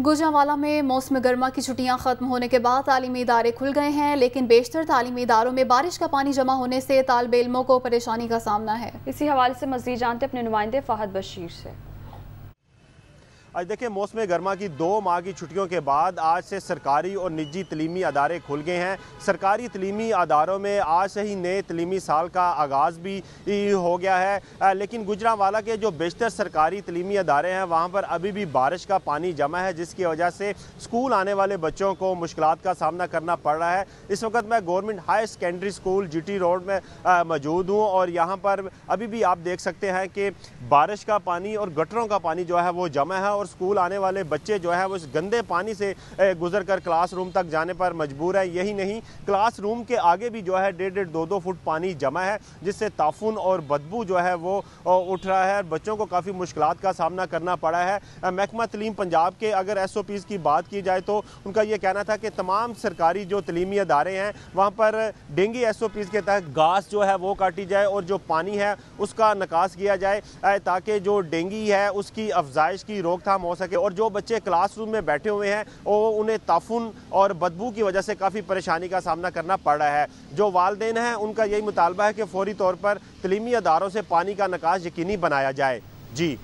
गुजरावाला में मौसम गर्मा की छुट्टियां ख़त्म होने के बाद तालीमी इदारे खुल गए हैं लेकिन बेशतर तालीमी इदारों में बारिश का पानी जमा होने से तालब इलमों को परेशानी का सामना है इसी हवाले से मजीद जानते अपने नुमाइंदे फाहद बशीर से आज देखिए मौसम गर्मा की दो माह की छुट्टियों के बाद आज से सरकारी और निजी तलीमी अदारे खुल गए हैं सरकारी तलीमी अदारों में आज से ही नए तलीमी साल का आगाज़ भी हो गया है लेकिन गुजरावाला के जो बेशतर सरकारी तलीमी अदारे हैं वहाँ पर अभी भी बारिश का पानी जमा है जिसकी वजह से स्कूल आने वाले बच्चों को मुश्किल का सामना करना पड़ रहा है इस वक्त मैं government higher secondary school G road में मौजूद हूँ और यहाँ पर अभी भी आप देख सकते हैं कि बारिश का पानी और गटरों का पानी जो है वो जमा है और स्कूल आने वाले बच्चे जो है वो इस गंदे पानी से गुजर कर रूम तक जाने पर मजबूर है यही नहीं रूम के आगे भी जो है डेढ़ डेढ़ दो दो फुट पानी जमा है जिससे ताफुन और बदबू जो है वो उठ रहा है बच्चों को काफ़ी मुश्किल का सामना करना पड़ा है महकमा तलीम पंजाब के अगर एस ओ पीज़ की बात की जाए तो उनका ये कहना था कि तमाम सरकारी जो तलीमी अदारे हैं वहाँ पर डेंगी एस ओ पीज़ के तहत घास जो है वो काटी जाए और जो पानी है उसका निकास किया जाए ताकि जो डेंगी है उसकी अफजाइश की रोकथाम रोकथाम हो सके और जो बच्चे क्लासरूम में बैठे हुए हैं वो उन्हें ताफुन और बदबू की वजह से काफ़ी परेशानी का सामना करना पड़ रहा है जो वालदे हैं उनका यही मुतालबा है कि फौरी तौर पर तलीमी अदारों से पानी का नकाश यकीनी बनाया जाए जी